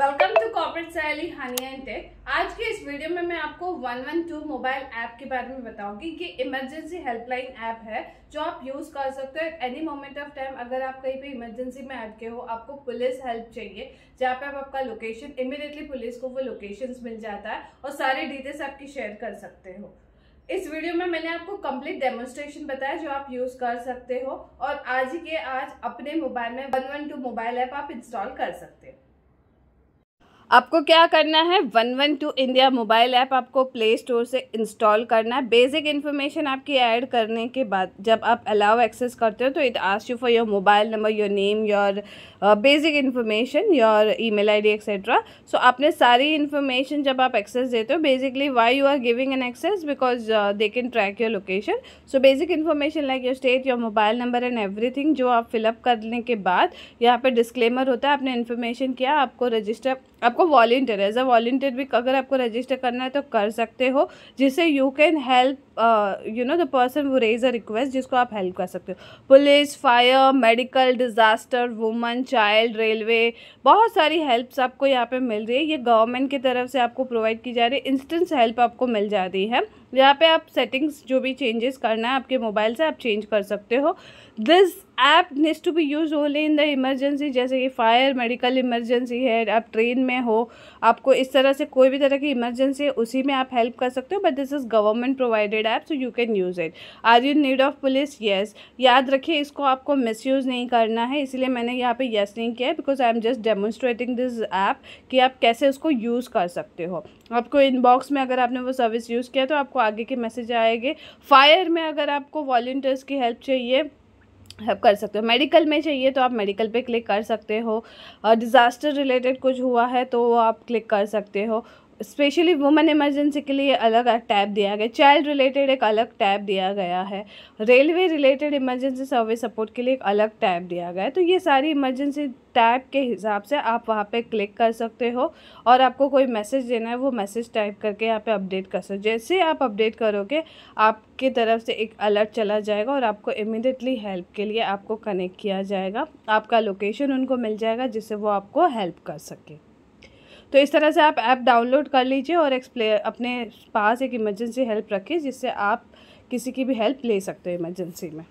welcome to corporate Sally honey and tech आज के इस वीडियो में मैं आपको 112 मोबाइल ऐप के बारे में बताऊंगी कि इमरजेंसी हेल्पलाइन ऐप है जो आप यूज़ कर सकते हो एनी मोमेंट ऑफ टाइम अगर आप कहीं पे इमरजेंसी में अटके हो आपको पुलिस हेल्प चाहिए जहाँ पे आप आपका लोकेशन इमिडिएटली पुलिस को वो लोकेशन मिल जाता है और सारे डिटेल्स आपकी शेयर कर सकते हो इस वीडियो में मैंने आपको कंप्लीट डेमोन्स्ट्रेशन बताया जो आप यूज कर सकते हो और आज ही के आज अपने मोबाइल में one one two mobile app आप इंस्टॉल कर सकते हो आपको क्या करना है one one two India mobile app आपको प्ले स्टोर से इंस्टॉल करना है बेसिक इन्फॉर्मेशन आपकी ऐड करने के बाद जब आप अलाउ एक्सेस करते हो तो it ask you for your mobile number your name your basic information your email ID etcetera so आपने सारी इन्फॉर्मेशन जब आप एक्सेस देते हो basically why you are giving an access because they can track your location so basic information like your state your mobile number and every जो आप fill up करने के बाद यहाँ पर डिस्क्लेमर होता है आपने इन्फॉर्मेशन किया आपको रजिस्टर आपको वॉल्टियर एज अ वॉल्टियर भी अगर आपको रजिस्टर करना है तो कर सकते हो जिससे you can help you know the person वो रेज अ रिक्वेस्ट जिसको आप हेल्प कर सकते हो police fire medical disaster woman child railway बहुत सारी हेल्प्स आपको यहाँ पे मिल रही है ये गवर्नमेंट की तरफ से आपको प्रोवाइड की जा रही है इंस्टेंस हेल्प आपको मिल जा रही है यहाँ पे आप सेटिंग्स जो भी चेंजेस करना है आपके मोबाइल से आप चेंज कर सकते हो this app needs to be use only in the emergency जैसे कि फायर मेडिकल इमरजेंसी है आप ट्रेन में हो आपको इस तरह से कोई भी तरह की इमरजेंसी है उसी में आप हेल्प कर सकते हो but this is government provided paid app so you can use it are you need of police yes याद रखिए इसको आपको मिस नहीं करना है इसलिए मैंने यहाँ पे येस नहीं किया because I am just demonstrating this app कि आप कैसे उसको यूज़ कर सकते हो आपको इनबॉक्स में अगर आपने वो सर्विस यूज़ किया तो आपको आगे के मैसेज आएंगे फायर में अगर आपको वॉल्टियर्स की हेल्प चाहिए हेल्प कर सकते हो मेडिकल में चाहिए तो आप मेडिकल पे क्लिक कर सकते हो डिज़ास्टर रिलेटेड कुछ हुआ है तो वो आप क्लिक कर सकते हो स्पेशली वुमेन इमरजेंसी के लिए अलग टैब दिया गया चाइल्ड रिलेटेड एक अलग टैब दिया गया है railway related emergency service support के लिए एक अलग टैब दिया गया है तो ये सारी इमरजेंसी टैब के हिसाब से आप वहाँ पे क्लिक कर सकते हो और आपको कोई मैसेज देना है वो मैसेज टाइप करके यहाँ पे अपडेट कर सकते जैसे आप अपडेट करोगे आपके तरफ से एक अलर्ट चला जाएगा और आपको इमिडिएटली हेल्प के लिए आपको कनेक्ट किया जाएगा आपका लोकेशन उनको मिल जाएगा जिससे वो आपको हेल्प कर सके तो इस तरह से आप ऐप डाउनलोड कर लीजिए और एक्सप्ले अपने पास एक इमरजेंसी हेल्प रखिए जिससे आप किसी की भी हेल्प ले सकते हो इमरजेंसी में